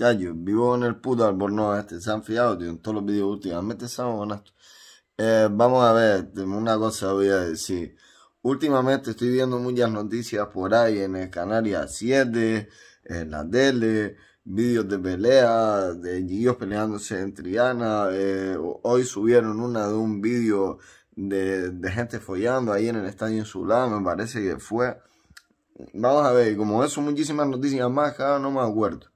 Ya, yo vivo en el puto albornoz este, se han fijado, en todos los vídeos últimamente estamos eh, vamos a ver, una cosa voy a decir. Últimamente estoy viendo muchas noticias por ahí en el Canarias 7, en la tele, vídeos de pelea, de guillos peleándose en Triana. Eh, hoy subieron una de un vídeo de, gente follando ahí en el Estadio Insular, me parece que fue. Vamos a ver, como eso, muchísimas noticias más, no me acuerdo.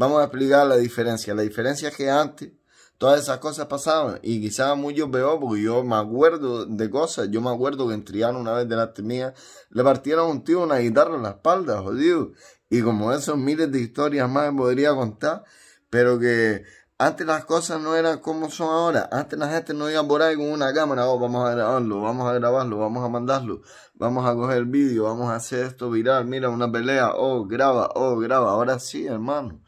Vamos a explicar la diferencia. La diferencia es que antes todas esas cosas pasaban y quizás muchos veo porque yo me acuerdo de cosas. Yo me acuerdo que en Triano una vez delante mía le partieron un tío una guitarra en la espalda, jodido. Y como esos miles de historias más me podría contar, pero que antes las cosas no eran como son ahora. Antes la gente no iba por ahí con una cámara, oh, vamos a grabarlo, vamos a grabarlo, vamos a mandarlo, vamos a coger vídeo, vamos a hacer esto viral, mira una pelea, oh, graba, oh, graba. Ahora sí, hermano.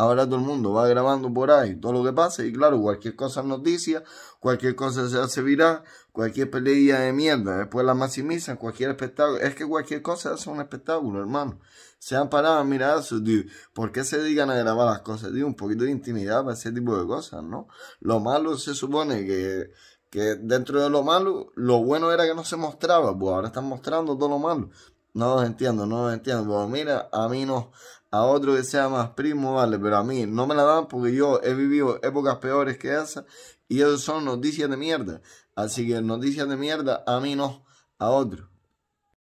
Ahora todo el mundo va grabando por ahí todo lo que pase y claro, cualquier cosa noticia, cualquier cosa se hace viral, cualquier pelea de mierda, después la maximizan, cualquier espectáculo, es que cualquier cosa es un espectáculo, hermano. Se han parado a mirar eso, porque ¿Por qué se dedican a grabar las cosas, tío? Un poquito de intimidad para ese tipo de cosas, ¿no? Lo malo se supone que que dentro de lo malo, lo bueno era que no se mostraba, pues ahora están mostrando todo lo malo. No lo entiendo, no lo entiendo. mira, a mí no. A otro que sea más primo, vale. Pero a mí no me la dan porque yo he vivido épocas peores que esa. Y eso son noticias de mierda. Así que noticias de mierda, a mí no. A otro.